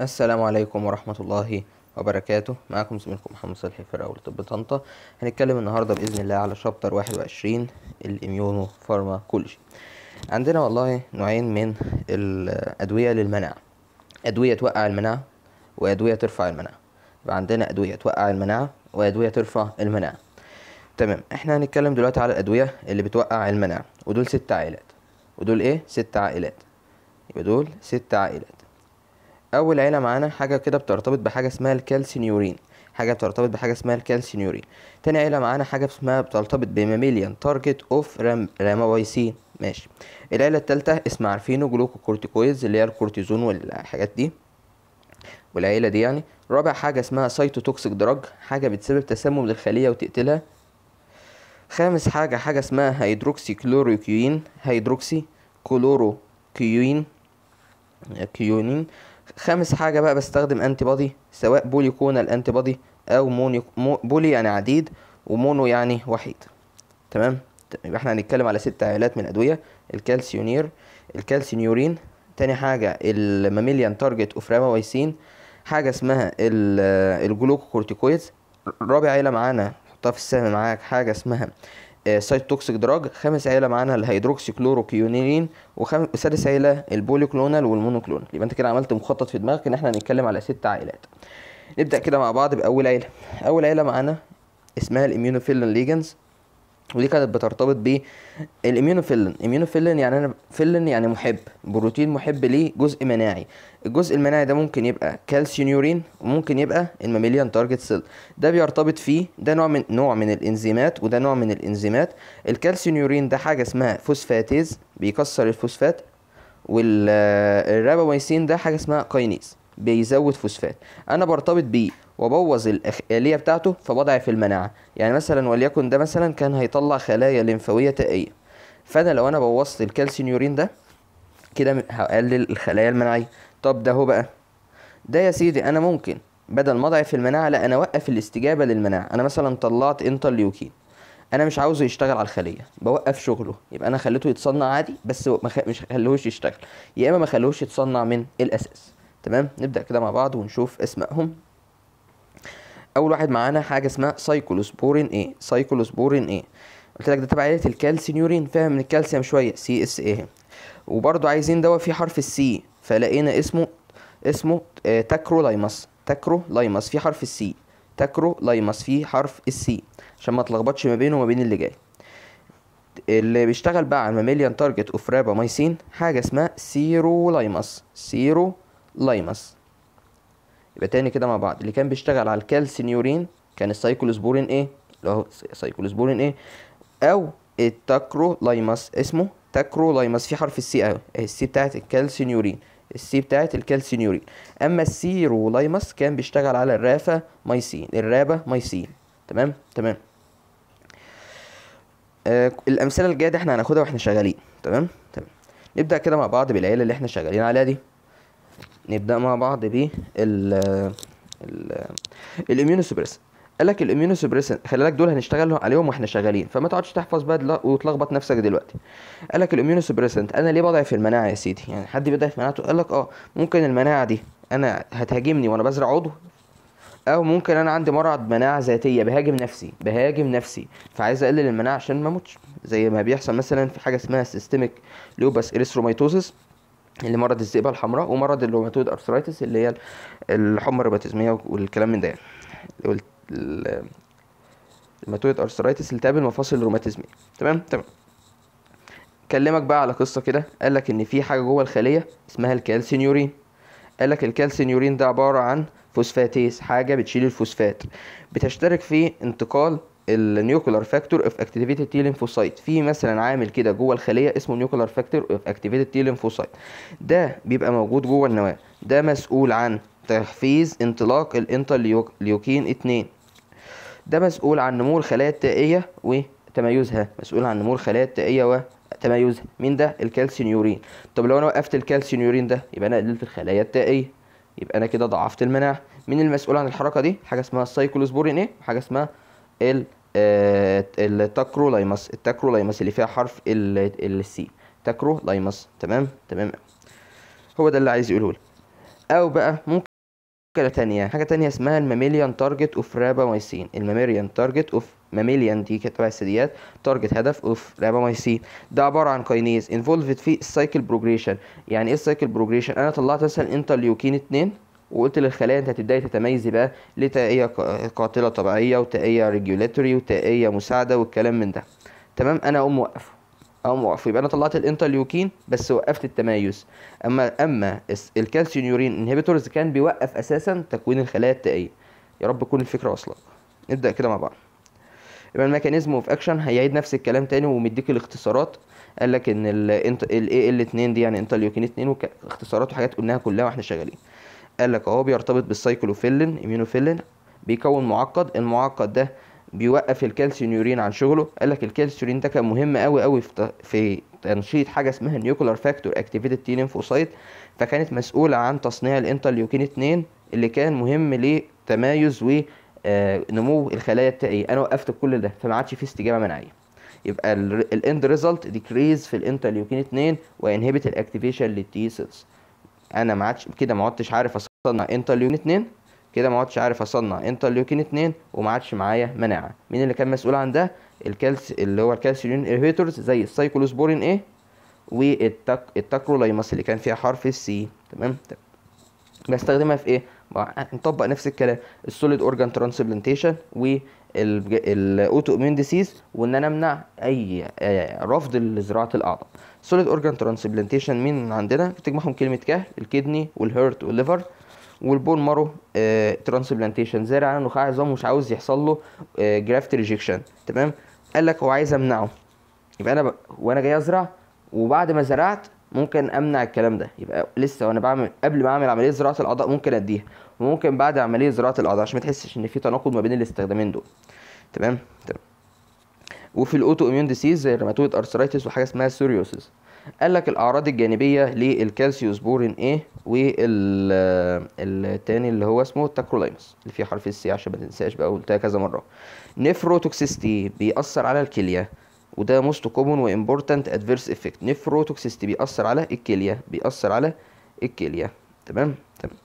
السلام عليكم ورحمة الله وبركاته معكم زميلكم محمد صالح فرقة طب طنطا هنتكلم النهاردة بإذن الله على شابتر واحد وعشرين الإميونو فارماكولوجي عندنا والله نوعين من الأدوية للمناعة أدوية توقع المناعة وأدوية ترفع المناعة يبقى عندنا أدوية توقع المناعة وأدوية ترفع المناعة تمام احنا هنتكلم دلوقتي على الأدوية اللي بتوقع المناعة ودول ست عائلات ودول ايه ست عائلات يبقى دول ست عائلات اول عيله معانا حاجه كده بترتبط بحاجه اسمها الكالسينيورين حاجه بترتبط بحاجه اسمها الكالسينيورين تاني عيله معانا حاجه اسمها بترتبط بماميليان تارجت اوف رام راماويسين ماشي العيله الثالثه اسم عارفينه جلوكوكورتيكويدز اللي هي الكورتيزون والحاجات دي والعيله دي يعني رابع حاجه اسمها سايتوتوكسيك دراج حاجه بتسبب تسمم للخليه وتقتلها خامس حاجه حاجه اسمها هيدروكسي كلوروكيين هيدروكسي كيوين كيونين خامس حاجة بقى بستخدم انتي بادي سواء بوليكونال انتي بادي او موني بولي يعني عديد ومونو يعني وحيد تمام يبقى احنا هنتكلم على ست عائلات من الادوية الكالسيونير الكالسيونيورين تاني حاجة الماميليان تارجت اوف رامويسين حاجة اسمها الجلوكوكورتيكويدز رابع عيلة معانا حطها في السهم معاك حاجة اسمها سايت توكسيك دراج خامس عيله معانا الهيدروكسي كلوروكيونيرين وسادس عيله البوليكلونال والمونوكلونال يبقى انت كده عملت مخطط في دماغك ان احنا هنتكلم على ست عائلات نبدا كده مع بعض باول عيله اول عيله معانا اسمها الاميونوفيلن ليجنز ودي كانت بترتبط بالاميونوفيلين اميونوفيلين يعني انا فيلن يعني محب بروتين محب ليه جزء مناعي الجزء المناعي ده ممكن يبقى كالسيونيورين وممكن يبقى الماميليان تارجت سيل ده بيرتبط فيه ده نوع من نوع من الانزيمات وده نوع من الانزيمات الكالسيونيورين ده حاجه اسمها فوسفاتيز بيكسر الفوسفات والراباميسين ده حاجه اسمها كاينيز بيزود فوسفات انا برتبط بيه وبوظ الآلية بتاعته فبضعف في المناعة يعني مثلا وليكن ده مثلا كان هيطلع خلايا لمفاوية تائية فأنا لو أنا بوظت الكالسينيورين يورين ده كده هقلل الخلايا المناعية طب ده هو بقى ده يا سيدي أنا ممكن بدل ما أضعف المناعة لا أنا أوقف الاستجابة للمناعة أنا مثلا طلعت انترليوكين انا مش عاوزه يشتغل على الخليه بوقف شغله يبقى انا خليته يتصنع عادي بس مش خليهوش يشتغل يا اما ما خليهوش يتصنع من الاساس تمام نبدا كده مع بعض ونشوف اسمائهم اول واحد معانا حاجه اسمها سايكلوسبورين ايه سايكلوسبورين ايه قلت لك ده تبع عيله الكالسينيورين فاهم من الكالسيوم شويه سي اس ايه وبرضو عايزين دواء فيه حرف السي فلقينا اسمه اسمه تاكرو آه، لايمس فيه حرف السي لايمس فيه حرف السي عشان ما تلخبطش ما بينه وما بين اللي جاي اللي بيشتغل بقى على الماميليان تارجت اوف مايسين حاجه اسمها سيرو لايمس يبقى تاني كده مع بعض اللي كان بيشتغل على الكالسينيورين كان السايكلوسبورين ايه اللي هو سايكلوسبورين ايه او التاكرولايماس اسمه تاكرولايماس في حرف السي اهو السي بتاعت الكالسينيورين السي بتاعت الكالسينيورين اما السيرولايماس كان بيشتغل على الرافا مايسين الرابا مايسين تمام تمام آه الامثله الجايه دي احنا هناخدها واحنا شغالين تمام تمام نبدا كده مع بعض بالعيله اللي احنا شغالين عليها دي نبدا مع بعض ب الاميونوسبريسنت قال لك الاميونوسبريسنت خلي بالك دول هنشتغل عليهم واحنا شغالين فما تقعدش تحفظ بقى وتلخبط نفسك دلوقتي قال لك الاميونوسبريسنت انا ليه بضعف المناعه يا سيدي يعني حد بيضعف مناعته قال لك اه ممكن المناعه دي انا هتهاجمني وانا بزرع عضو او ممكن انا عندي مرض مناعه ذاتيه بهاجم نفسي بهاجم نفسي فعايز اقلل المناعه عشان ما اموتش زي ما بيحصل مثلا في حاجه اسمها سيستميك لوباس اريثروميتوزس اللي مرض الذئبه الحمراء ومرض الروماتويد ارثرايتس اللي هي الحمى الروماتيزميه والكلام من ده يعني الروماتويد ارثرايتس التهاب المفاصل الروماتيزميه تمام تمام كلمك بقى على قصه كده قالك ان في حاجه جوه الخليه اسمها الكالسينيورين قالك الكالسينيورين ده عباره عن فوسفاتيز حاجه بتشيل الفوسفات بتشترك في انتقال النيوكلر فاكتور اوف اكتيفيتد تي لينفوسايت في مثلا عامل كده جوه الخليه اسمه نيوكلر فاكتور اوف اكتيفيتد تي لينفوسايت ده بيبقى موجود جوه النواه ده مسؤول عن تحفيز انطلاق الانترليوكين 2 ده مسؤول عن نمو الخلايا التائيه وتميزها مسؤول عن نمو الخلايا التائيه و مين ده الكالسينيورين طب لو انا وقفت الكالسينيورين ده يبقى انا قللت الخلايا التائيه يبقى انا كده ضعفت المناعه مين المسؤول عن الحركه دي حاجه اسمها السايكلوسبورين ايه وحاجه اسمها ال آه، التاكرو لايمس التاكرو لايمس اللي فيها حرف السي تاكرو لايمس تمام تمام هو ده اللي عايز يقوله لك او بقى ممكن حاجة تانية حاجة تانية اسمها الماميليان تارجت اوف رابامايسين الماميليان تارجت اوف ماميليان دي كانت تبع الثدييات تارجت هدف اوف رابامايسين ده عبارة عن كاينيز انفولفد في السايكل بروجريشن يعني ايه السايكل بروجريشن انا طلعت مثلا انترليوكين اتنين وقلت للخلايا انت هتبداي تتميزي بقى لتائيه قاتله طبيعيه وتائيه ريجوليتوري وتائيه مساعده والكلام من ده تمام انا اقوم موقفه اقوم موقفه يبقى انا طلعت الانترليوكين بس وقفت التميز اما اما الكالسيونيورين يورين انهبيتورز كان بيوقف اساسا تكوين الخلايا التائيه يا رب تكون الفكره واصله نبدا كده مع بعض يبقى الميكانيزم اوف اكشن هيعيد نفس الكلام تاني ومديك الاختصارات قال لك ان الاي ال ال 2 دي يعني انترليوكين 2 واختصارات وحاجات قلناها كلها واحنا شغالين قال لك اهو بيرتبط بالسايكلوفيلين ايمينوفيلين بيكون معقد المعقد ده بيوقف الكالسيونيورين عن شغله قال لك الكالسيونيورين ده كان مهم قوي قوي في, في تنشيط حاجه اسمها النيوكلر فاكتور اكتيفيتد تي لينفوسايت فكانت مسؤوله عن تصنيع الانترليوكين 2 اللي كان مهم لتمايز ونمو آه، الخلايا التائيه انا وقفت كل ده فما عادش في استجابه مناعيه يبقى الاند ريزلت ديكريز في الانترليوكين 2 وانهبت الاكتيفيشن للتي سيلز انا ما عادش كده ما عدتش عارف صنع انترليوكين 2 كده ما عادش عارف اصنع انترليوكين 2 وما عادش معايا مناعه مين اللي كان مسؤول عن ده الكالس اللي هو الكالسيوم انهبيتورز زي السايكلوسبورين ايه والتاكرولايماس اللي كان فيها حرف السي تمام بستخدمها في ايه نطبق نفس الكلام السوليد اورجان ترانسبلانتيشن والاوتو اميون ديسيز وان انا امنع اي رفض لزراعه الاعضاء سوليد اورجان ترانسبلانتيشن مين عندنا بتجمعهم كلمه كهل الكدني والهيرت والليفر والبون مارو ترانسبلانتيشن زارع على نخاع عظام ومش عاوز يحصل له جرافت آه، ريجكشن تمام قال لك هو عايز امنعه يبقى انا ب... وانا جاي ازرع وبعد ما زرعت ممكن امنع الكلام ده يبقى لسه وانا بعمل قبل ما اعمل عمليه زراعه الاعضاء ممكن اديها وممكن بعد عمليه زراعه الاعضاء عشان ما تحسش ان في تناقض ما بين الاستخدامين دول تمام تمام طيب. وفي الاوتو اميون ديسيز زي الروماتويد ارثرايتس وحاجه اسمها سوريوسيس قال لك الاعراض الجانبيه للكالسيوسبورين ايه والتاني اللي هو اسمه التاكرولايمس اللي فيه حرف السي عشان ما تنساش بقى قلتها كذا مره نيفروتوكسيستي بيأثر على الكليه وده موست كومون وامبورتنت ادفيرس افكت نيفروتوكسيستي بيأثر على الكليه بيأثر على الكليه تمام تمام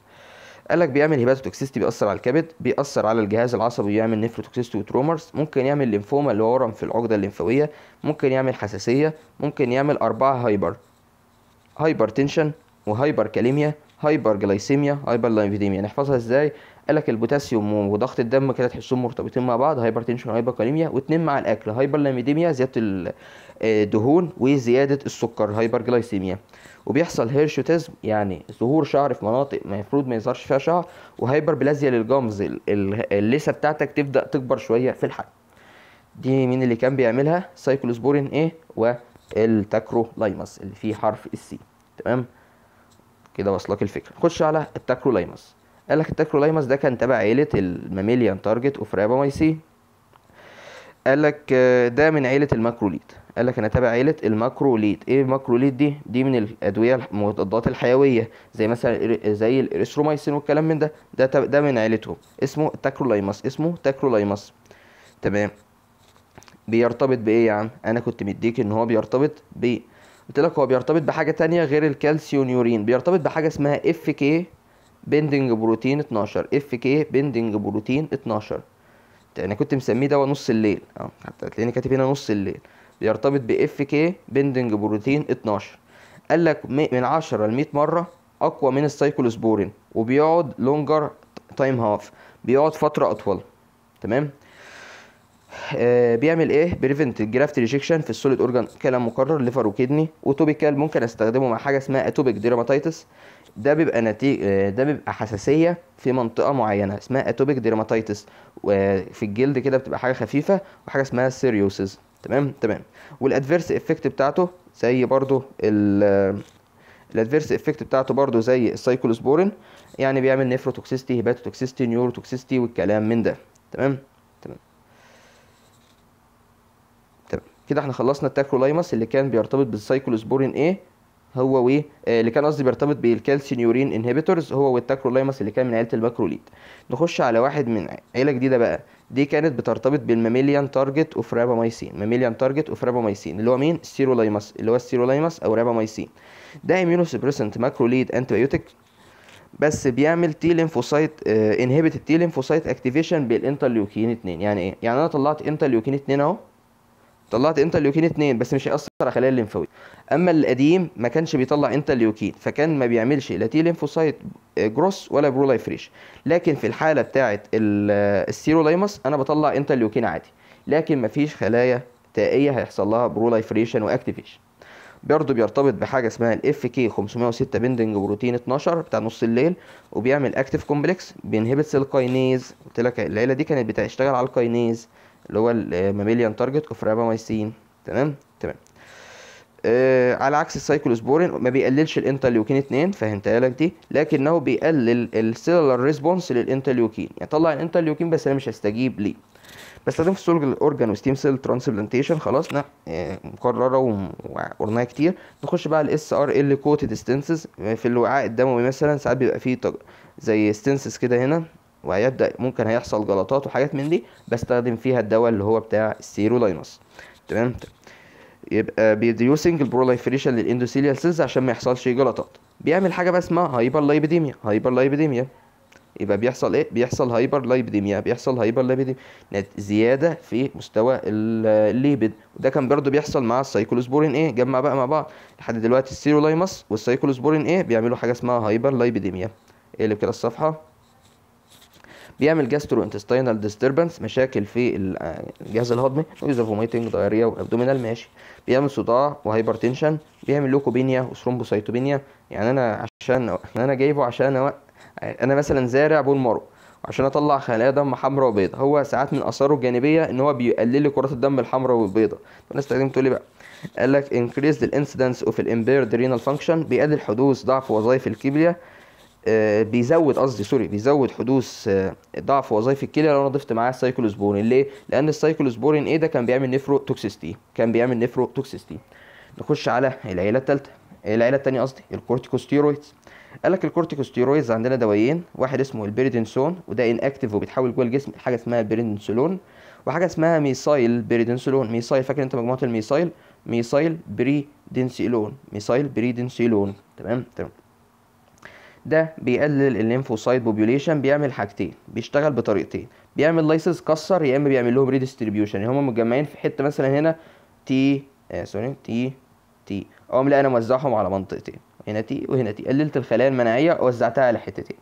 قال لك بيعمل هيباتوتوكسيستي بيأثر على الكبد بيأثر على الجهاز العصبي ويعمل نيفروتوكسيستي وترومرز ممكن يعمل ليمفوما اللي هو ورم في العقده الليمفاويه ممكن يعمل حساسيه ممكن يعمل اربعه هايبر هايبر تنشن وهايبر كاليميا هايبر جلايسيميا هايبر لايفيديميا نحفظها ازاي قال لك البوتاسيوم وضغط الدم كده تحسهم مرتبطين مع بعض هايبرتنشن وهايبركاليميا واثنين مع الاكل هايبرلاميديميا زياده آه، الدهون وزياده السكر هايبرجلايسيميا وبيحصل هيرشوتيزم يعني ظهور شعر في مناطق المفروض ما يظهرش فيها شعر وهايبر بلازيا للجمز اللثه بتاعتك تبدا تكبر شويه في الحجم دي مين اللي كان بيعملها سايكلوسبورين ايه والتاكرولايماس اللي فيه حرف السي تمام كده وصلك الفكره خش على التاكرولايماس قال لك التاكرولايماس ده كان تبع عيلة الماميليان تارجت اوف رابامايسي قال لك آه، ده من عيلة الماكروليت قال لك انا تبع عيلة الماكروليت ايه الماكروليت دي دي من الادوية المضادات الحيوية زي مثلا زي الاريثروميسين والكلام من ده ده ده من عيلته اسمه تاكرولايماس اسمه تاكرولايماس تمام بيرتبط بايه يا عم انا كنت مديك ان هو بيرتبط ب قلت لك هو بيرتبط بحاجه تانية غير الكالسيونيورين بيرتبط بحاجه اسمها اف كي بندنج بروتين 12 اف كي بندنج بروتين 12 انا يعني كنت مسميه دوا نص الليل اه حتى هتلاقيني كاتب هنا نص الليل بيرتبط باف كي بندنج بروتين 12 قال لك من 10 ل 100 مره اقوى من السايكلوسبورين وبيقعد لونجر تايم هاف بيقعد فتره اطول تمام آه بيعمل ايه بريفنت الجرافت ريجكشن في السوليد اورجان كلام مكرر ليفر وكدني وتوبيكال ممكن استخدمه مع حاجه اسمها اتوبيك ديرماتيتس ده بيبقى نتيجة آه، ده بيبقى حساسية في منطقة معينة اسمها اتوبيك ديرماتيتس وفي الجلد كده بتبقى حاجة خفيفة وحاجة اسمها سيريوسز تمام تمام والادفيرس افكت بتاعته زي برضو الادفيرس افكت آه، بتاعته برضو زي السايكلوسبورين يعني بيعمل نيفروتوكسيستي هيباتوتوكسيستي نيوروتوكسيستي والكلام من ده تمام تمام تمام كده احنا خلصنا التاكرولايمس اللي كان بيرتبط بالسايكلوسبورين ايه هو و آه، اللي كان قصدي بيرتبط بالكالسينيورين انهبيتورز هو والتاكرولايماس اللي كان من عيله الماكروليد نخش على واحد من عيله جديده بقى دي كانت بترتبط بالماميليان تارجت اوف رابامايسين ماميليان تارجت اوف رابامايسين اللي هو مين السيرولايماس اللي هو السيرولايماس او رابامايسين ده اميونوسبريسنت ماكروليد انتبيوتيك بس بيعمل تي لينفوسايت انهبيت التي لينفوسايت اكتيفيشن بالانترليوكين 2 يعني ايه يعني انا طلعت انترليوكين 2 اهو طلعت انترليوكين اثنين بس مش هيأثر على خلايا الليمفاوية اما القديم ما كانش بيطلع انترليوكين فكان ما بيعملش لا تي ليمفوسايت آه، جروس ولا برولايفريش لكن في الحاله بتاعه آه، السيرولايمس انا بطلع انترليوكين عادي لكن ما فيش خلايا تائيه هيحصل لها برولايفريشن واكتيفيشن برضه بيرتبط بحاجه اسمها الاف كي 506 بندنج بروتين 12 بتاع نص الليل وبيعمل اكتيف كومبلكس بينهبت سيل كاينيز قلت لك العيله دي كانت بتشتغل على الكاينيز اللي هو الماميليان تارجت اوف رابامايسين تمام تمام آه على عكس السايكلوسبورين ما بيقللش الانترليوكين 2 فهمتها لك دي لكنه بيقلل السيلولار ريسبونس للانترليوكين يعني طلع الانترليوكين بس انا مش هستجيب ليه بس في سولج الاورجان وستيم سيل ترانسبلانتيشن خلاص نا آه، مكرره وقرناها كتير نخش بقى الاس ار ال كوتد ستنسز في الوعاء الدموي مثلا ساعات بيبقى فيه زي ستنسز كده هنا وهيبدا ممكن هيحصل جلطات وحاجات من دي بستخدم فيها الدواء اللي هو بتاع السيرولاينس تمام يبقى بيديوسنج البروليفريشن للاندوثيليال سيلز عشان ما يحصلش جلطات بيعمل حاجه بقى اسمها هايبر لايبيديميا هايبر لايبيديميا يبقى بيحصل ايه بيحصل هايبر لايبيديميا بيحصل هايبر لايبيديميا زياده في مستوى الليبيد وده كان برضو بيحصل مع السايكلوسبورين ايه جمع بقى مع بعض لحد دلوقتي السيرولايمس والسايكلوسبورين ايه بيعملوا حاجه اسمها هايبر لايبيديميا اقلب كده الصفحه بيعمل جاسترو انتستينال ديستربنس مشاكل في الجهاز الهضمي نويز فوميتنج دايريا وابدومينال ماشي بيعمل صداع وهايبرتنشن بيعمل لوكوبينيا وثرومبوسايتوبينيا يعني انا عشان يعني انا جايبه عشان انا مثلا زارع بول مارو عشان اطلع خلايا دم حمراء وبيضاء هو ساعات من اثاره الجانبيه ان هو بيقلل لي كرات الدم الحمراء والبيضاء الناس تقدم تقول لي بقى قال لك increased incidence of impaired renal function بيقلل حدوث ضعف وظائف الكليه آه، بيزود قصدي سوري بيزود حدوث آه، ضعف وظائف الكلى لو انا ضفت معاه السايكلوسبورين ليه؟ لان السايكلوسبورين ايه ده كان بيعمل نفرو توكسيستي كان بيعمل نفرو توكسيستي نخش على العيله الثالثه العيله الثانيه قصدي الكورتيكوستيرويدز قال لك الكورتيكوستيرويدز عندنا دوايين واحد اسمه البيريدنسون وده ان اكتف وبيتحول جوه الجسم حاجه اسمها البيريدنسولون وحاجه اسمها ميسايل بيريدنسولون ميسايل فاكر انت مجموعه الميسايل ميسايل بريدنسيلون ميسايل بريدنسيلون تمام تمام ده بيقلل الليمفوسايت بوبيوليشن بيعمل حاجتين بيشتغل بطريقتين بيعمل لايسنس كسر يا اما بيعمل لهم ريديستريبيوشن يعني هم متجمعين في حته مثلا هنا تي آه سوري تي تي اقوم لا انا موزعهم على منطقتين هنا تي وهنا تي قللت الخلايا المناعيه وزعتها على حتتين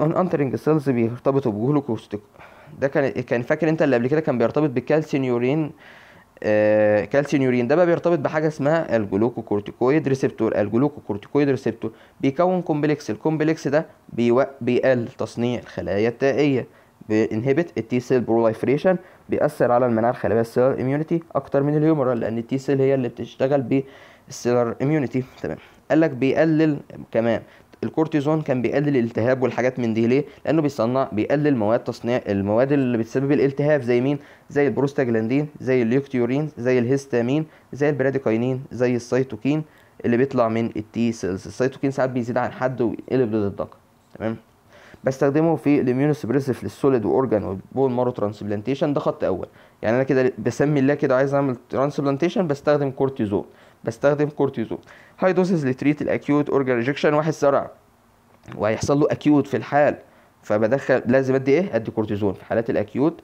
ان انترنج سيلز بيرتبطوا بجلوكوستيك ده كان كان فاكر انت اللي قبل كده كان بيرتبط يورين آه، كالسينيورين ده بقى بيرتبط بحاجه اسمها الجلوكوكورتيكويد ريسبتور الجلوكوكورتيكويد ريسبتور بيكون كومبلكس الكومبلكس ده بيقل تصنيع الخلايا التائيه بينهبت التي سيل بروليفريشن بيأثر على المناعه الخلايا السيلر اميونيتي اكتر من الهيومرال لان التي سيل هي اللي بتشتغل بالسيلر اميونيتي تمام قال لك بيقلل كمان الكورتيزون كان بيقلل الالتهاب والحاجات من دي ليه لانه بيصنع بيقلل مواد تصنيع المواد اللي بتسبب الالتهاب زي مين زي البروستاجلاندين زي اليوكتيورين زي الهيستامين، زي البراديكاينين زي السيتوكين اللي بيطلع من التي سيلز السيتوكين ساعات بيزيد عن حد ويقلب ضد الدقه تمام بستخدمه في الاميونوسبريسيف للسوليد اورجان والبون مارو ترانسبلانتيشن ده خط اول يعني انا كده بسمي الله كده عايز اعمل ترانسبلانتيشن بستخدم كورتيزون بستخدم كورتيزون هاي دوزز لتريت الاكيوت اورجان ريجكشن واحد سرع وهيحصل له اكيوت في الحال فبدخل لازم ادي ايه ادي كورتيزون في حالات الاكيوت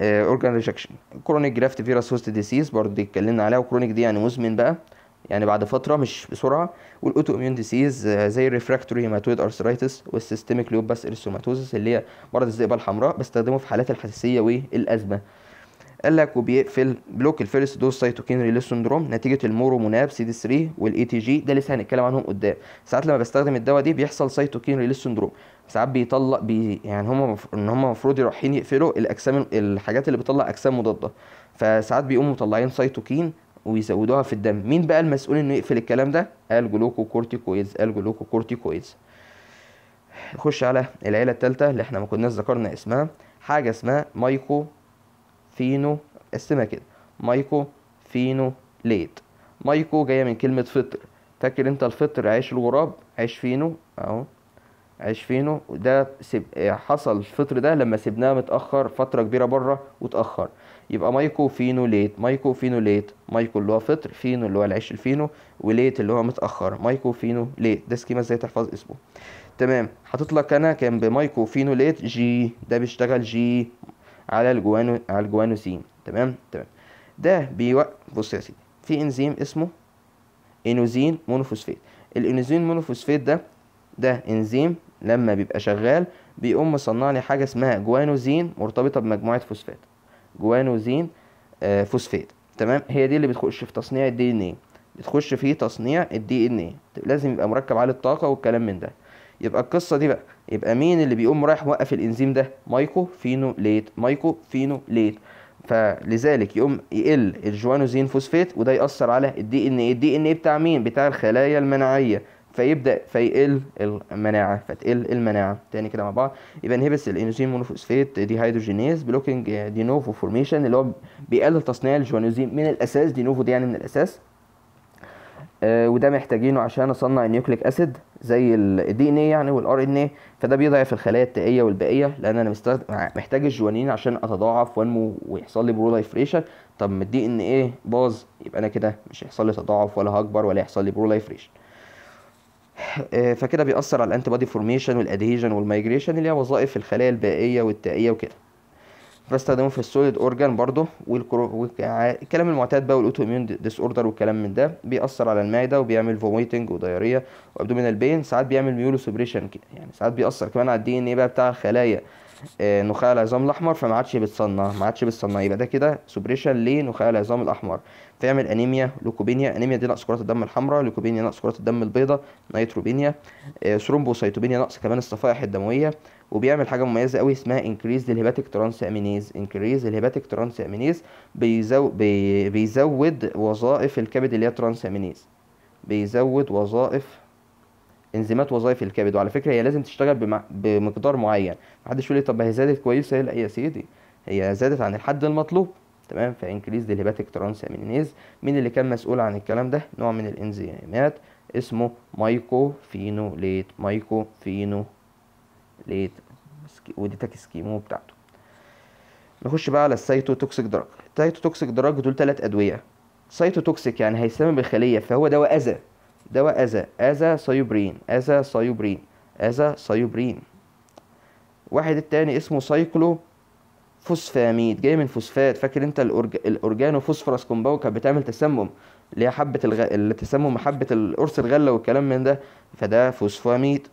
آه، اورجان ريجكشن كرونيك جرافت فيروس هوست ديسيز برضه دي اتكلمنا عليها وكرونيك دي يعني مزمن بقى يعني بعد فتره مش بسرعه والاوتو اميون ديسيز آه، زي الريفراكتوري هيماتويد ارثرايتس والسيستميك لوباس ارثوماتوزس اللي هي مرض الذئبه الحمراء بستخدمه في حالات الحساسيه والازمه قال لك وبيقفل بلوك الفيرست دوز سيتوكين ريليس سندروم نتيجه المورموناب سي دي 3 والاي تي جي ده لسه هنتكلم عنهم قدام ساعات لما بستخدم الدواء دي بيحصل سيتوكين ريليس سندروم ساعات بيطلق بي يعني هم ان هم المفروض رايحين يقفلوا الاجسام الحاجات اللي بتطلع اجسام مضاده فساعات بيقوموا مطلعين سيتوكين ويزودوها في الدم مين بقى المسؤول انه يقفل الكلام ده قال جلوكو كورتيكويدز قال جلوكو كورتيكويدز نخش على العيله الثالثه اللي احنا ما كناش ذكرنا اسمها حاجه اسمها مايكو فينو قسمها كده مايكو فينو ليت مايكو جايه من كلمه فطر فاكر انت الفطر عيش الغراب عيش فينو اهو عيش فينو ده سب... حصل الفطر ده لما سبناه متاخر فتره كبيره بره وتاخر يبقى مايكو فينو ليت مايكو فينو ليت مايكو اللي هو فطر فينو اللي هو العيش الفينو وليت اللي هو متاخر مايكو فينو ليت ده سكيما ازاي تحفظ اسمه تمام حاطط لك انا كان بمايكو فينو ليت جي ده بيشتغل جي على الجوانو على الجوانوسين تمام تمام ده بيوقف بص يا سيدي في انزيم اسمه انوزين مونوفوسفيت الانوزين مونوفوسفيت ده ده انزيم لما بيبقى شغال بيقوم مصنع لي حاجه اسمها جوانوزين مرتبطه بمجموعه فوسفات جوانوزين آه فوسفات تمام هي دي اللي بتخش في تصنيع الدي ان ايه بتخش في تصنيع الدي ان ايه لازم يبقى مركب على الطاقه والكلام من ده يبقى القصه دي بقى يبقى مين اللي بيقوم رايح وقف الانزيم ده مايكو فينو ليت مايكو فينو ليت فلذلك يقوم يقل الجوانوزين فوسفيت وده يأثر على الدي ان ايه الدي ان ايه بتاع مين بتاع الخلايا المناعيه فيبدا فيقل المناعه فتقل المناعه تاني كده مع بعض يبقى انهبس الانزيم مونوفوسفيت دي هيدروجينيز بلوكينج دي نوفو فورميشن اللي هو بيقلل تصنيع الجوانوزين من الاساس دي نوفو دي يعني من الاساس آه، وده محتاجينه عشان اصنع النيوكليك اسيد زي الدي ان ايه يعني والار ان ايه فده بيضعف الخلايا التائيه والبائيه لان انا محتاج الجوانين عشان اتضاعف وانمو ويحصل لي برولايفريشن طب ما الدي ان ايه باظ يبقى انا كده مش هيحصل لي تضاعف ولا هكبر ولا هيحصل لي برولايفريشن آه، فكده بيأثر على الانتي بادي فورميشن والادهيجن والمايجريشن اللي هي وظائف الخلايا البائيه والتائيه وكده بستخدمه في السوليد اورجان برضه والكرو الكلام المعتاد بقى والاوتو اميون ديس اوردر والكلام من ده بيأثر على المعده وبيعمل فوميتنج ودايريه وابدومينال بين ساعات بيعمل ميولو سبريشن يعني ساعات بيأثر كمان على الدي ان ايه بقى بتاع الخلايا آه، نخاع العظام الاحمر فما عادش بتصنع ما عادش بتصنع يبقى ده كده سوبريشن لنخاع العظام الاحمر فيعمل انيميا لوكوبينيا انيميا دي نقص كرات الدم الحمراء لوكوبينيا نقص كرات الدم البيضاء نيتروبينيا آه، ثرومبوسيتوبينيا نقص كمان الصفائح الدمويه وبيعمل حاجه مميزه قوي اسمها انكريز الهيباتيك ترانس امينيز انكريز الهيباتيك ترانس امينيز بيزو بي... بيزود وظائف الكبد اللي هي ترانس امينيز بيزود وظائف انزيمات وظائف الكبد وعلى فكره هي لازم تشتغل بمع... بمقدار معين محدش يقول لي طب ما هي زادت كويسه إيه لا يا سيدي هي زادت عن الحد المطلوب تمام فانكريز دي هيباتيك ترانس امينيز مين اللي كان مسؤول عن الكلام ده نوع من الانزيمات اسمه مايكوفينوليت مايكوفينوليت ودي تاكسكيمو بتاعته نخش بقى على السايتو توكسيك دراج توكسيك دراج دول ثلاث ادويه سايتو توكسيك يعني هيسبب الخليه فهو دواء اذى دواء أذى أذى سايوبرين أذى سايوبرين أذى سايوبرين واحد التاني اسمه سايكلو فوسفاميد جاي من فوسفات فاكر انت الأورج... الاورجانو فوسفورس كومباو كانت بتعمل تسمم اللي هي حبه الغ... تسمم حبه القرص الغله والكلام من ده فده فوسفاميد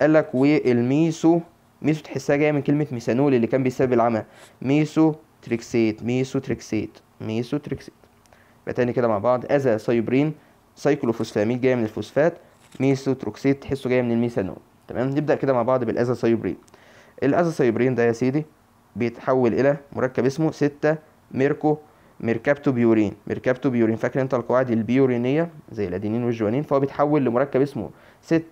قال لك والميسو ميسو تحسها جايه من كلمه ميثانول اللي كان بيسبب العمى ميسو تريكسيت ميسو تريكسيت ميسو تريكسيت يبقى تاني كده مع بعض اذى سايبرين سايكلوفوسفامين جايه من الفوسفات ميسوتروكسيت تحسه جاي من الميثانول تمام نبدا كده مع بعض بالازاسايبرين الازاسايبرين ده يا سيدي بيتحول الى مركب اسمه 6 ميركو ميركابتو بيورين ميركابتو بيورين فاكر انت القواعد البيورينيه زي الادينين والجوانين فهو بيتحول لمركب اسمه 6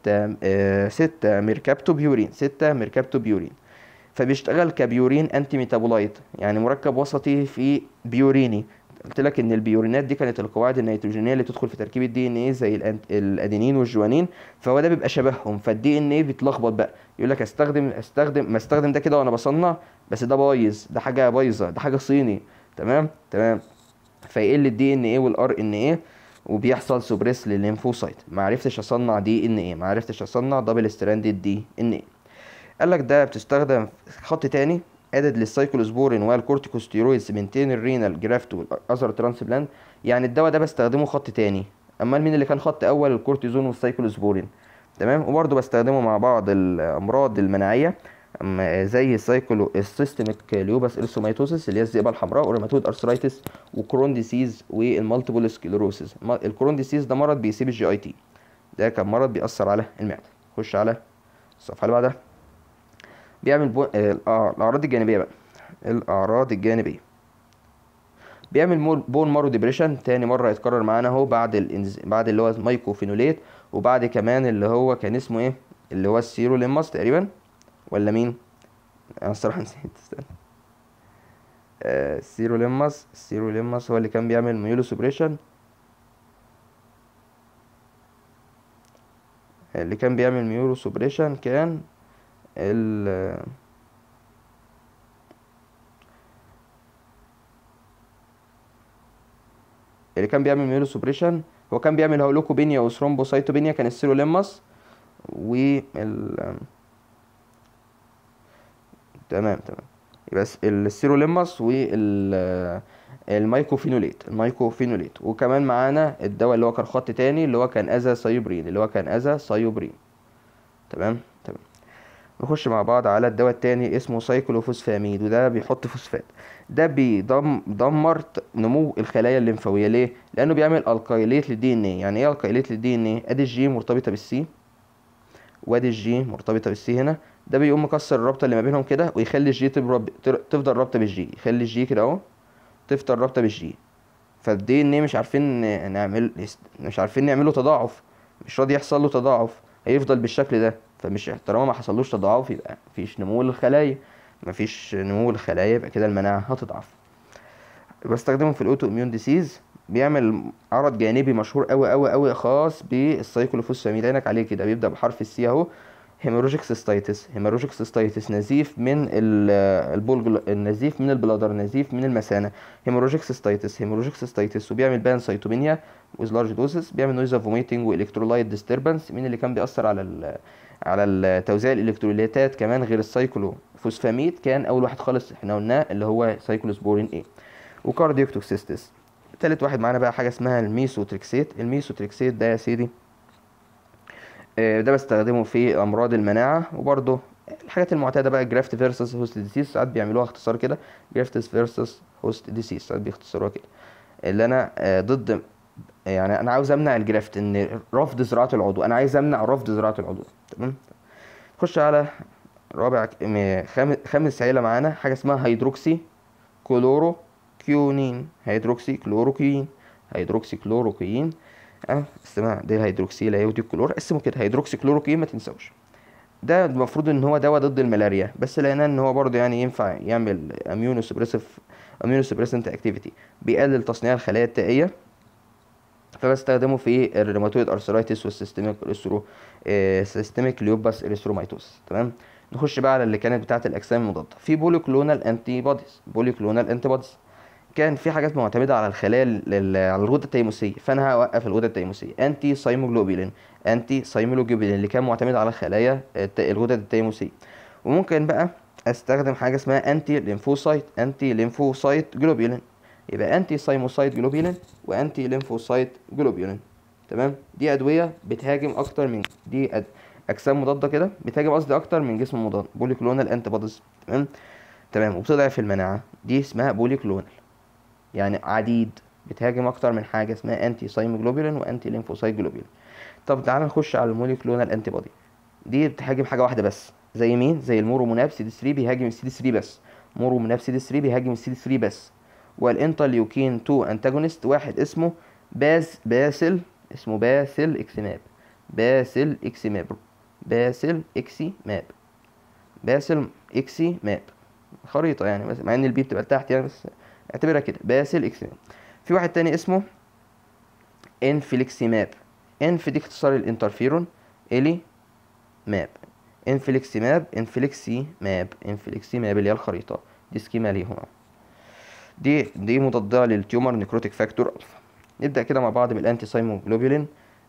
آه 6 ميركابتو بيورين 6 ميركابتو بيورين فبيشتغل كبيورين انتي ميتابولايت يعني مركب وسطي في بيوريني قلت لك ان البيورينات دي كانت القواعد النيتروجينيه اللي بتدخل في تركيب الدي ان ايه زي الادينين والجوانين فهو ده بيبقى شبههم فالدي ان ايه بيتلخبط بقى يقول لك استخدم استخدم ما استخدم ده كده وانا بصنع بس ده بايظ ده حاجه بايظه ده حاجه صيني تمام تمام فيقل الدي ان ايه والار ان ايه وبيحصل سوبريس للليمفوسايت ما عرفتش اصنع دي ان ايه ما عرفتش اصنع دبل ستراندد دي ان ايه قال لك ده بتستخدم خط تاني ادد للسايكلوسبورين والكورتيكوستيرويدز maintain الرينال جرافت والاثر ترانسبلانت يعني الدواء ده بستخدمه خط تاني أمال مين اللي كان خط أول الكورتيزون والسايكلوسبورين تمام وبرضه بستخدمه مع بعض الأمراض المناعية زي السايكلو السيستميك ليوباس ارثومايتوسيس اللي هي الذئبه الحمراء وروماتويد ارثرايتس وكرون ديسيز والمالتيبل سكليروسيس الكرون ديسيز ده مرض بيسيب الجي اي تي ده كان مرض بيأثر على المعده خش على الصفحه اللي بعدها بيعمل بو... آه الاعراض الجانبيه بقى الاعراض الجانبيه بيعمل بون مارو ديبريشن تاني مره يتكرر معانا اهو بعد الانز... بعد اللي هو مايكوفينوليت وبعد كمان اللي هو كان اسمه ايه اللي هو السيرو ليماس تقريبا ولا مين انا الصراحه نسيت استنى آه السيرو ليماس السيرو ليماس هو اللي كان بيعمل ميولو سوبريشن اللي كان بيعمل ميولو سوبريشن كان ال اللي كان بيعمل ميلو سوبريشن هو كان بيعمل هولوكوبينيا وثرومبوسايتوبينيا كان السيروليماس وال تمام تمام يبقى و ال المايكوفينوليت المايكوفينوليت وكمان معانا الدواء اللي هو كان خط تاني اللي هو كان ازا سايوبرين اللي هو كان ازا سايوبرين تمام تمام نخش مع بعض على الدواء التاني اسمه سايكلوفوسفاميد وده بيحط فوسفات ده بيدمر نمو الخلايا الليمفاويه ليه لانه بيعمل الكايليت للدي ان ايه يعني ايه الكايليت للدي ان ايه ادي الجي مرتبطه بالسي وادي الجي مرتبطه بالسي هنا ده بيقوم مكسر الرابطه اللي ما بينهم كده ويخلي الجي تبرب... تفضل رابطه بالجي يخلي الجي كده اهو تفضل رابطه بالجي فالدي ان ايه مش عارفين نعمل مش عارفين نعمله تضاعف مش راضي يحصل له تضاعف هيفضل بالشكل ده فمش احتراما ما حصلوش تضاعف يبقى مفيش نمو للخلايا مفيش نمو للخلايا يبقى كده المناعة هتضعف بستخدمه في الاوتو اميون ديسيز بيعمل عرض جانبي مشهور قوي قوي قوي خاص بالسايكلوفوسفاميد عينك عليه كده بيبدا بحرف السي اهو هيموروجيك سيستايتس هيموروجيك سيستايتس نزيف من البولج النزيف من البلادر نزيف من المثانه هيموروجيك سيستايتس هيموروجيك سيستايتس وبيعمل بان سيتوبينيا ويز لارج دوزز بيعمل نويز اوف فوميتنج والكترولايت ديستربنس مين اللي كان بيأثر على ال على التوزيع الالكترولايتات كمان غير السايكلو فوسفاميد كان اول واحد خالص احنا قلناه اللي هو سايكلوسبورين ايه وكارديوكتوكسيستس تالت واحد معانا بقى حاجه اسمها الميسوتريكسيت الميسوتريكسيت ده يا سيدي آه، ده بستخدمه في امراض المناعه وبرده الحاجات المعتاده بقى جرافت فيرسس هوست ديسيز ساعات بيعملوها اختصار كده جرافت فيرسس هوست ديسيز ساعات بيختصروها كده اللي انا آه، ضد يعني انا عاوز امنع الجرافت ان رفض زراعه العضو انا عايز امنع رفض زراعه العضو تمام خش على رابع خامس عيله معانا حاجه اسمها هيدروكسي كلورو كيونين هيدروكسي كلوروكين هيدروكسي كلوروكين اه استماع دي الهيدروكسيل ايوديك كلور اسمه كده هيدروكسي كلوروكين ما تنسوش ده المفروض ان هو دواء ضد الملاريا بس لقينا ان هو برضه يعني ينفع يعمل اميونو سبريسيف اميونو سبريسنت اكتيفيتي بيقلل تصنيع الخلايا التائيه فبستخدمه في الروماتويد ارثرايتس والسيستميك السترو سيستميك ليوباس السترومايتوس تمام نخش بقى على اللي كانت بتاعه الاجسام المضاده في بوليكلونال انتي بوديز بوليكلونال انتي بوديز كان في حاجات معتمده على الخلايا على الغده التيموسيه فانا هوقف الغده التيموسيه انتي سايموجلوبيلين انتي سايموجلوبيلين اللي كان معتمد على الخلايا الغده التيموسيه وممكن بقى استخدم حاجه اسمها انتي ليمفوسايت انتي ليمفوسايت جلوبيلين يبقى انتي سايموسايت جلوبيلين وانتي ليمفوسايت جلوبيلين تمام دي ادويه بتهاجم اكتر من دي أد... اجسام مضاده كده بتهاجم قصدي اكتر من جسم مضاد بوليكلونال انتي بوديز تمام تمام وبتضعف المناعه دي اسمها بوليكلونال يعني عديد بتهاجم اكتر من حاجه اسمها انتي سايموجلوبولين وانتي جلوبولين طب تعال نخش على المونوكلونال انتي بودي دي بتهاجم حاجه واحده بس زي مين زي الموروموناب سي دي 3 بيهاجم السي دي 3 بس موروموناب سي دي 3 بيهاجم السي دي 3 بس والانتاليوكين 2 انتاجونست واحد اسمه باس باسل اسمه باسل اكسماب باسل اكسماب باسل اكسي ماب باسل اكسي ماب خريطه يعني بس مع ان البي بتبقى تحت يعني بس اعتبرها كده باسل اكسيوم في واحد تاني اسمه انفليكسيماب انف دي اختصار الانترفيرون الي ماب انفليكسيماب انفليكسي ماب انفليكسي ماب اللي هي الخريطه دي سكيما ليهم دي دي مضاده للتيومر نيكروتيك فاكتور الفا نبدا كده مع بعض بالانتي سايموجلوبولين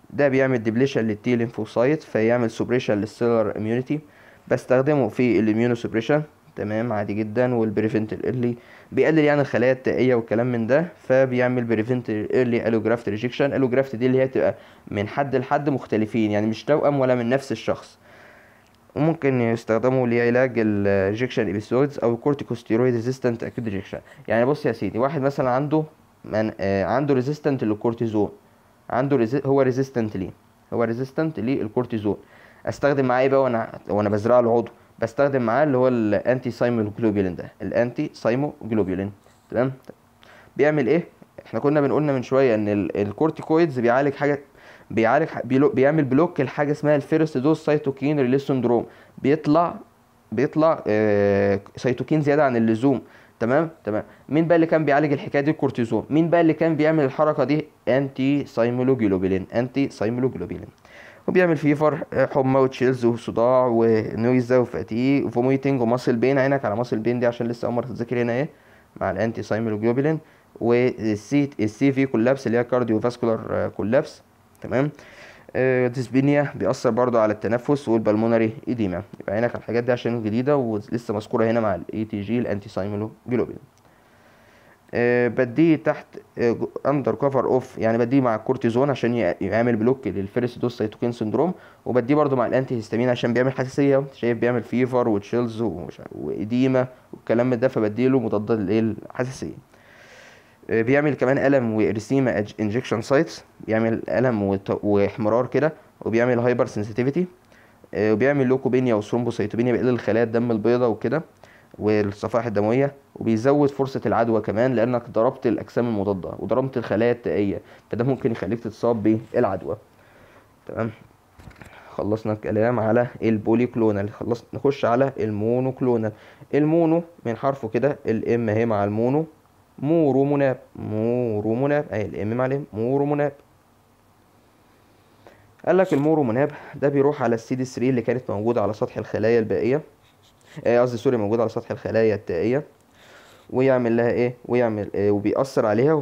ده بيعمل ديبليشن للتي لينفوسايت فيعمل سوبريشن للسيلر اميونيتي بستخدمه في الاميونو سوبريشن تمام عادي جدا والبريفنت الايرلي بيقلل يعني الخلايا التائيه والكلام من ده فبيعمل بريفنت الايرلي الوجرافت ريجكشن الوجرافت دي اللي هي تبقى من حد لحد مختلفين يعني مش توأم ولا من نفس الشخص وممكن يستخدموا لعلاج الريجكشن ابيسودز او كورتيكوستيرويد ريزيستنت اكيد ريجكشن يعني بص يا سيدي واحد مثلا عنده من آه، عنده ريزيستنت للكورتيزون عنده ريزي هو ريزيستنت ليه هو ريزيستنت للكورتيزون استخدم معاه ايه بقى وانا وانا بزرع له عضو بستخدم معاه اللي هو الانتي سايموجلوبولين ده الانتي سايموجلوبولين تمام بيعمل ايه احنا كنا بنقولنا من شويه ان الكورتيكويدز بيعالج حاجه بيعالج بيعمل بلوك لحاجه اسمها الفيرست دوز سايتوكين ريليس سندروم بيطلع بيطلع آه سيتوكين زياده عن اللزوم تمام تمام مين بقى اللي كان بيعالج الحكايه دي الكورتيزون مين بقى اللي كان بيعمل الحركه دي انتي سايمولوجلوبولين انتي سايمولوجلوبولين وبيعمل فيفر آه، حمى وتشيلز وصداع ونويزا وفاتيج وفوميتنج وماسل بين عينك على ماسل بين دي عشان لسه اول مره هنا ايه مع الانتي سايميلوجلوبولين والسي السي في كولابس اللي هي كارديو فاسكولار آه، كولابس تمام آه، ديسبينيا بيأثر برضه على التنفس والبلمونري ايديما يبقى عينك على الحاجات دي عشان جديده ولسه مذكوره هنا مع الاي تي جي الانتي جلوبين آه، بديه تحت اندر كفر اوف يعني بديه مع الكورتيزون عشان يعمل بلوك للفيرست دوس سيتوكين سندروم وبديه برضو مع الانتي هيستامين عشان بيعمل حساسيه شايف بيعمل فيفر وتشيلز واديمه والكلام ده له مضاد للايه الحساسيه آه، بيعمل كمان الم وارسيما انجكشن سايتس بيعمل الم واحمرار كده وبيعمل هايبر آه، سنسيتيفيتي وبيعمل لوكوبينيا وثرومبوسيتوبينيا بيقلل خلايا الدم البيضاء وكده والصفائح الدمويه وبيزود فرصه العدوى كمان لانك ضربت الاجسام المضاده وضربت الخلايا التائيه فده ممكن يخليك تتصاب بالعدوى تمام خلصنا الكلام على البوليكلونال خلص نخش على المونوكلونال المونو من حرفه كده الام اهي مع المونو مورو موروموناب اهي الام مع الام موروموناب قال لك الموروموناب ده بيروح على السي دي 3 اللي كانت موجوده على سطح الخلايا البائيه آه، قصدي سوري موجود على سطح الخلايا التائية ويعمل لها ايه ويعمل إيه وبيأثر عليها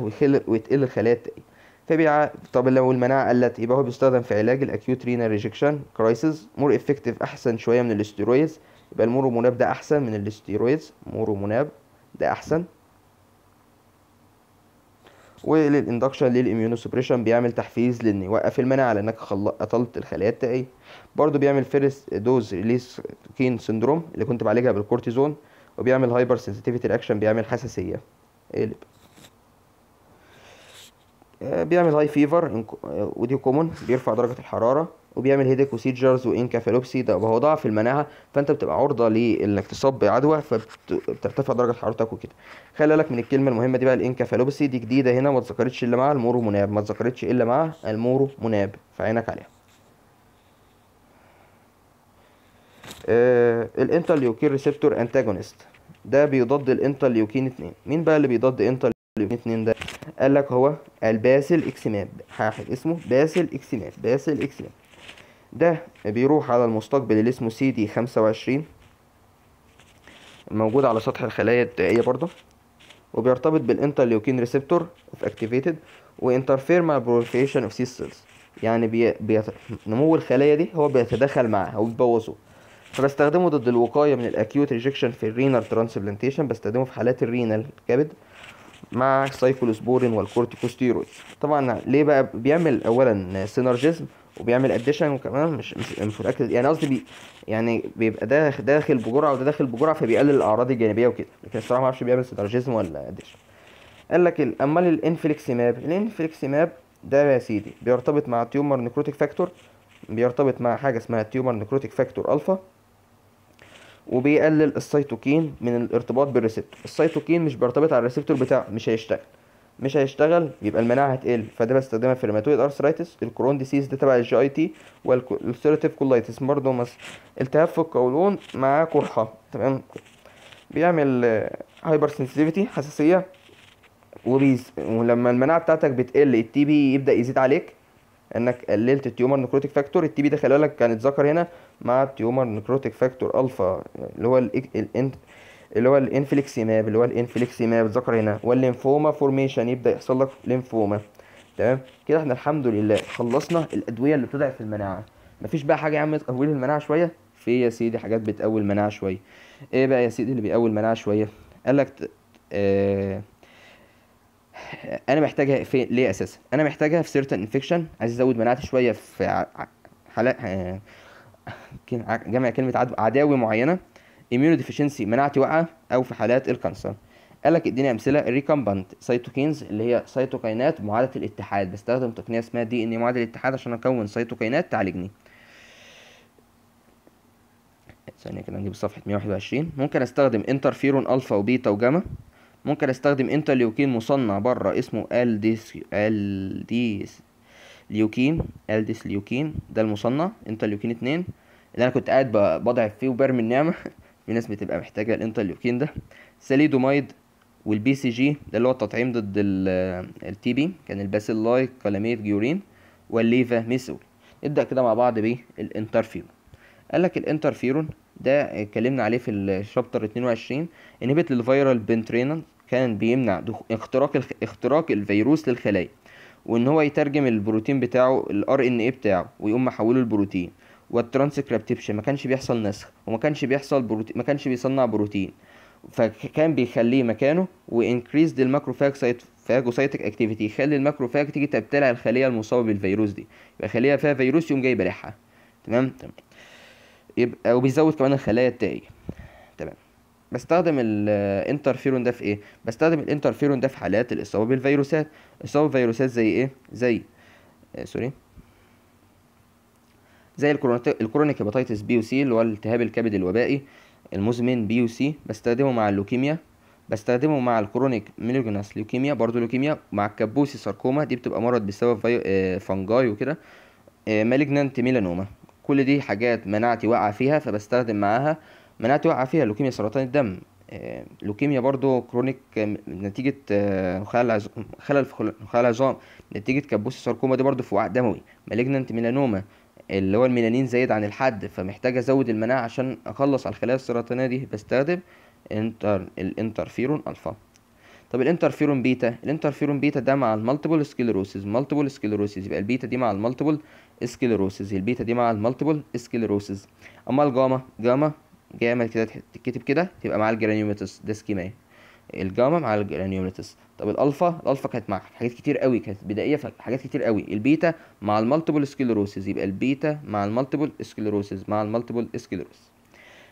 ويتقل الخلايا التائية فبيع طب لو المناعة قلت يبقى هو بيستخدم في علاج الاكيوت رينال ريجكشن كرايسيس مور افكتيف احسن شوية من الاستيرويدز يبقى المورو مناب ده احسن من الاستيرويدز مورو مناب ده احسن وللاندكشن للاميونو سوبريشن بيعمل تحفيز لان يوقف المناعه لانك خل... قتلت الخلايا التائيه برضو بيعمل فيرست دوز ريليس كين سندروم اللي كنت بعالجها بالكورتيزون وبيعمل هايبر سنسيتيفيتي رياكشن بيعمل حساسيه اقلب آه، بيعمل هاي آه، فيفر ودي كومون بيرفع درجه الحراره وبيعمل هيديك وسيجرز وانكافالوبسي ده هو ضعف المناعه فانت بتبقى عرضه لانك تصاب بعدوى فبترتفع درجه حرارتك وكده خلي بالك من الكلمه المهمه دي بقى الانكافالوبسي دي جديده هنا ما اتذكرتش الا مع المورو مناب ما اتذكرتش الا مع المورو مناب فعينك عليها آه الانترليوكين ريسبتور انتاجونست ده بيضاد الانترليوكين 2 مين بقى اللي بيضاد انتاليوكين 2 ده قال لك هو الباسل اكسيماب حاحد اسمه باسل اكسيماب باسل اكسيماب ده بيروح على المستقبل اللي اسمه سي دي خمسة وعشرين الموجود على سطح الخلايا التائية برضه وبيرتبط بالانترليوكين ريسبتور اوف اكتيفيتد وانترفير مع البروفيشن اوف سي سيلز يعني بي... بي... نمو الخلايا دي هو بيتدخل معاها وبيبوظه فبستخدمه ضد الوقاية من الاكيوت ريجكشن في الرينال ترانسبلانتيشن بستخدمه في حالات الرينال كبد مع سايكلوسبورين والكورتيكوستيرويد طبعا ليه بقى بيعمل اولا سينرجيزم وبيعمل اديشن وكمان مش مش متاكد يعني قصدي بي يعني بيبقى ده داخل بجرعه وده داخل بجرعه فبيقلل الاعراض الجانبيه وكده لكن الصراحه ما اعرفش بيعمل سيترجيزم ولا اديشن قال لك امال الانفليكسيماب الانفليكسيماب ده يا سيدي بيرتبط مع تيومر نيكروتيك فاكتور بيرتبط مع حاجه اسمها تيومر نيكروتيك فاكتور الفا وبيقلل السيتوكين من الارتباط بالريسبتور السيتوكين مش بيرتبط على الريسبتور بتاعه مش هيشتغل مش هيشتغل يبقى المناعه هتقل فده بستخدمها في الروماتويد ارثرايتس الكرون ديسيز ده تبع الجي اي تي والسيرتيف كولايتس برضه مس التهاب في القولون مع قرحه تمام بيعمل هايبر سنسيتيفيتي حساسيه وبيز ولما المناعه بتاعتك بتقل التي بي يبدا يزيد عليك انك قللت التيومر نكروتيك فاكتور التي بي ده خلي بالك كان اتذكر هنا مع التيومر نكروتيك فاكتور الفا اللي هو اللي هو الانفليكسيماب اللي هو الانفليكسيماب ذكر هنا والليمفوما فورميشن يبدا يحصل لك ليمفوما تمام كده احنا الحمد لله خلصنا الادويه اللي بتضعف المناعه مفيش بقى حاجه يا عم تقوي المناعه شويه في يا سيدي حاجات بتقوي المناعه شويه ايه بقى يا سيدي اللي بيقوي المناعه شويه قال لك ت... اه... انا محتاجها في ليه اساسا انا محتاجها في سيرتن انفكشن عايز ازود مناعتي شويه في ع... حلق آه، جمع كلمه عداوي معينه اميونو ديفيشنسي مناعتي واقعه او في حالات الكانسر قال لك اديني امثله الريكامبانت سيتوكينز اللي هي سيتوكينات معادله الاتحاد بستخدم تقنيه اسمها دي ان معادله الاتحاد عشان اكون سيتوكينات تعالجني ثانيه كده نجيب صفحه 121 ممكن استخدم انترفيرون الفا وبيتا وجاما ممكن استخدم انترليوكين مصنع بره اسمه الديس الديس ليوكين الديس ليوكين ده المصنع انترليوكين 2 اللي انا كنت قاعد بضعف فيه وبرمي النعمه في ناس بتبقى محتاجة الانترليوكين ده ساليدومايد والبي سي جي ده اللي هو التطعيم ضد التي بي آه، كان الباسيلاي كلاميت جيورين والليفا ميسول نبدأ كده مع بعض بالانترفيرون قال لك الانترفيرون ده اتكلمنا عليه في الشابتر 22 انهبت للفيرال بنترينال كان بيمنع اختراق اختراق الفيروس للخلايا وان هو يترجم البروتين بتاعه الار ان اي بتاعه ويقوم محوله لبروتين والترانسكريبتيبشن ما كانش بيحصل نسخ وما كانش بيحصل بروتين ما كانش بيصنع بروتين فكان بيخليه مكانه وانكريزد الماكروفاج سايت فاجوسايتك اكتيفيتي يخلي الماكروفاج تيجي تبتلع الخليه المصابه بالفيروس دي يبقى خليه فيها فيروس يقوم جاي بلعها تمام تمام يبقى وبيزود كمان الخلايا التائيه تمام بستخدم الانترفيرون ده في ايه بستخدم الانترفيرون ده في حالات الاصابه بالفيروسات اصابه بفيروسات زي ايه زي آه سوري زي الكرونيك هيباتيتس بي وسي اللي هو التهاب الكبد الوبائي المزمن بي وسي بستخدمه مع اللوكيميا بستخدمه مع الكرونيك ميلوجيناس لوكيميا برضو لوكيميا مع الكابوسي ساركوما دي بتبقى مرض بسبب فنجاي آه، وكده آه، مالجنانت ميلانوما كل دي حاجات مناعتي واقعة فيها فبستخدم معاها مناعتي واقعة فيها لوكيميا سرطان الدم آه، لوكيميا برضو كرونيك نتيجة خلل خلل خلل عظام نتيجة كابوس الساركوما دي برضو في وعاء دموي مالجنانت ميلانوما اللي هو الميلانين زايد عن الحد فمحتاج ازود المناعه عشان اخلص على الخلايا السرطانيه دي بستخدم انتر الانترفيرون الفا طب الانترفيرون بيتا الانترفيرون بيتا ده مع المالتيبل سكليروسيس مالتيبل سكليروسيس يبقى البيتا دي مع المالتيبل سكليروسيس البيتا دي مع المالتيبل سكليروسيس اما الجاما جاما جاما كده تتكتب كده تبقى مع الجرانيوماتوس ده سكيمايه الجاما مع الجرانيوليتس طب الالفا الالفا كانت مع حاجات كتير قوي كانت بدائيه حاجات كتير قوي البيتا مع المالتيبل سكليروسيس يبقى البيتا مع المالتيبل سكليروسيس مع المالتيبل سكليروس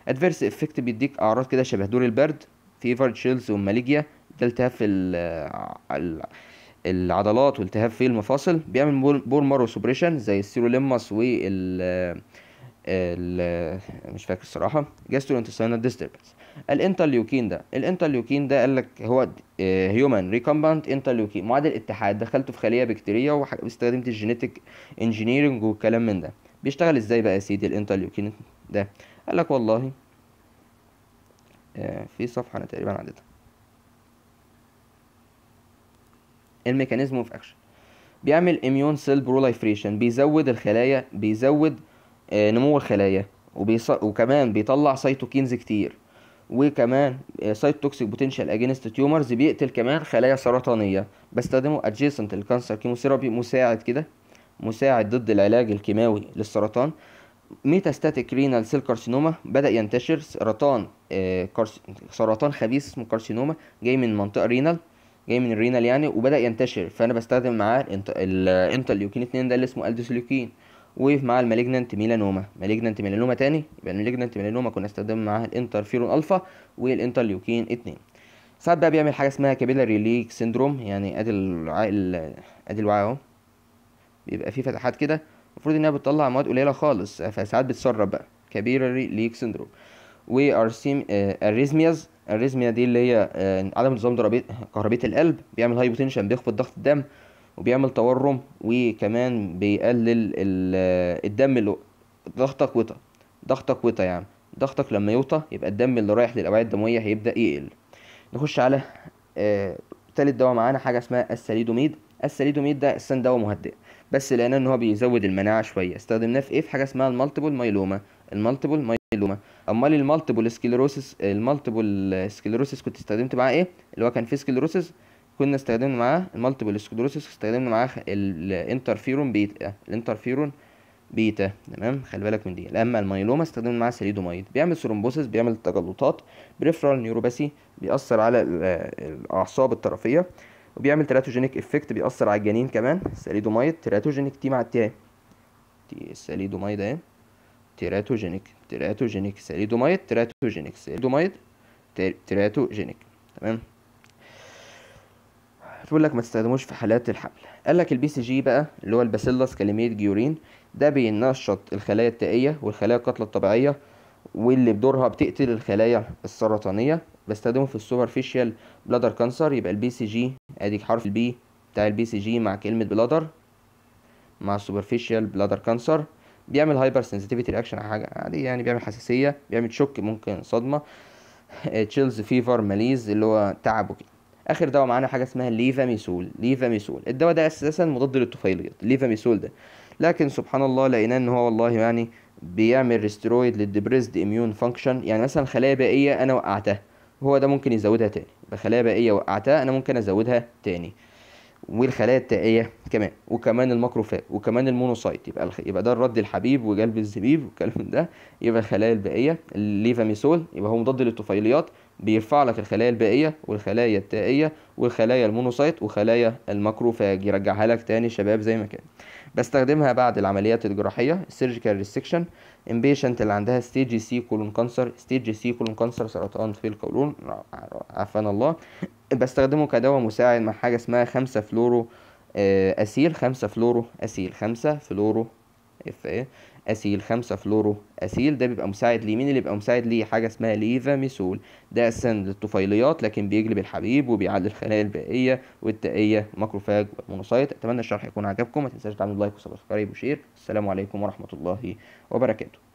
ادفيرس افكت بيديك اعراض كده شبه دور البرد فيفر تشيلز وماليجيا ده التهاب في العضلات والتهاب في المفاصل بيعمل بور مارو سوبريشن زي السيروليمس وال مش فاكر الصراحه جاسترو انتستينال ديستربنس الانترليوكين ده الانترليوكين ده قال لك هو هيومن ريكومبانت انترليوكين معادل اتحاد دخلته في خليه بكتيريه واستخدمت الجينيتك انجينيرنج والكلام من ده بيشتغل ازاي بقى يا سيدي الانترليوكين ده قال لك والله آه، في صفحه انا تقريبا عدتها الميكانيزم اوف اكشن بيعمل اميون سيل بروليفريشن بيزود الخلايا بيزود آه، نمو الخلايا وبيص... وكمان بيطلع سيتوكينز كتير وكمان سايت توكسيك بوتنشال اجينست تيومرز بيقتل كمان خلايا سرطانيه بستخدمه ادجيسنت للكانسر كيموثيرابي مساعد كده مساعد ضد العلاج الكيماوي للسرطان ميتاستاتيك رينال سيل كارسينوما بدا ينتشر سرطان آه، سرطان خبيث اسمه كارسينوما جاي من منطقه رينال جاي من الرينال يعني وبدا ينتشر فانا بستخدم معاه الانترليوكين 2 ده اللي اسمه الدوسليوكين مع المالجنانت ميلانوما مالجنانت ميلانوما تاني يبقى المالجنانت ميلانوما كنا استخدمنا معاها الانترفيرون الفا والانترليوكين 2 ساعات بقى بيعمل حاجه اسمها كابيلاري ليك سيندروم يعني ادي الوعاء ادي الوعاء اهو بيبقى فيه فتحات كده المفروض انها بتطلع مواد قليله خالص فساعات بتسرب بقى كابيلاري ليك سيندروم وارسيم آه، اريزمياز الريزميا دي اللي هي آه، عدم نظام كهربيه القلب بيعمل هايبوتنشن بيخفض ضغط الدم وبيعمل تورم وكمان بيقلل الدم اللي ضغطك وطى ضغطك وطى يعني ضغطك لما يوطى يبقى الدم اللي رايح للاوعيه الدمويه هيبدا يقل نخش على آه تالت دواء معانا حاجه اسمها الساليدوميد الساليدوميد ده استن دواء مهدئ بس لان ان هو بيزود المناعه شويه استخدمناه في ايه في حاجه اسمها المالتيبل مايلوما المالتيبل مايلوما امال المالتيبل سكليروسيس المالتيبل سكليروسيس كنت استخدمت معاه ايه اللي هو كان فيه سكليروسيس كنا استخدمنا معاه المالتيبل سكلروسيس استخدمنا معاه الانترفيرون بيتا الانترفيرون بيتا تمام خلي بالك من دي اما المايلوما استخدمنا معاه سليدومايد بيعمل ثرومبوسيس بيعمل تجلطات بريفرال نيوروباثي بيأثر على الاعصاب الطرفيه وبيعمل تراتوجينيك افكت بيأثر على الجنين كمان سليدومايد تراتوجينيك تي مع التي السليدومايد اهي تراتوجينيك تراتوجينيك ساليدومايد تراتوجينيك ساليدومايد تراتوجينيك تمام هتقول لك ما تستخدموش في حالات الحمل قال لك البي سي جي بقى اللي هو الباسيلس كاليمية جيورين ده بينشط الخلايا التائية والخلايا القاتلة الطبيعية واللي بدورها بتقتل الخلايا السرطانية بستخدمه في السوبرفيشال بلادر كانسر يبقى البي سي جي اديك حرف البي بتاع البي سي جي مع كلمة بلادر مع السوبرفيشال بلادر كانسر بيعمل هايبر سنسيتيفيتي رياكشن على حاجة عادية يعني بيعمل حساسية بيعمل شوك ممكن صدمة تشيلز فيفر ماليز اللي هو تعب وكده اخر دواء معانا حاجه اسمها ليفاميسول ليفاميسول الدواء ده اساسا مضاد للطفيليات ليفاميسول ده لكن سبحان الله لقيناه ان هو والله يعني بيعمل ريسترويد للديبريسد اميون فانكشن يعني مثلا خلايا بائيه انا وقعتها هو ده ممكن يزودها تاني بخلايا بائيه وقعتها انا ممكن ازودها تاني والخلايا التائيه كمان وكمان الماكروفاج وكمان المونوسايت يبقى الخ... يبقى ده الرد الحبيب وجلب الزبيب والكلام ده يبقى الخلايا البائيه الليفاميسول يبقى هو مضاد للطفيليات بيرفع لك الخلايا البائيه والخلايا التائيه والخلايا المونوسايت وخلايا الماكروفاج يرجعها لك تاني شباب زي ما كان بستخدمها بعد العمليات الجراحيه السيرجيكال ريسكشن patient اللي عندها stage C colon cancer stage C colon cancer سرطان في القولون عافانا الله بستخدمه كدواء مساعد مع حاجه اسمها 5 آه، فلورو اسيل 5 فلورو اسيل 5 فلورو اف ايه اسيل 5 فلورو اسيل ده بيبقى مساعد ليه مين اللي بيبقى مساعد ليه حاجه اسمها ليفا ميسول ده اساسا للطفيليات لكن بيجلب الحبيب وبيعلي الخلايا البائيه والتائيه ماكروفاج والمونوسايت اتمنى الشرح يكون عجبكم ما تنساش تعمل لايك وسبسكرايب وشير السلام عليكم ورحمه الله وبركاته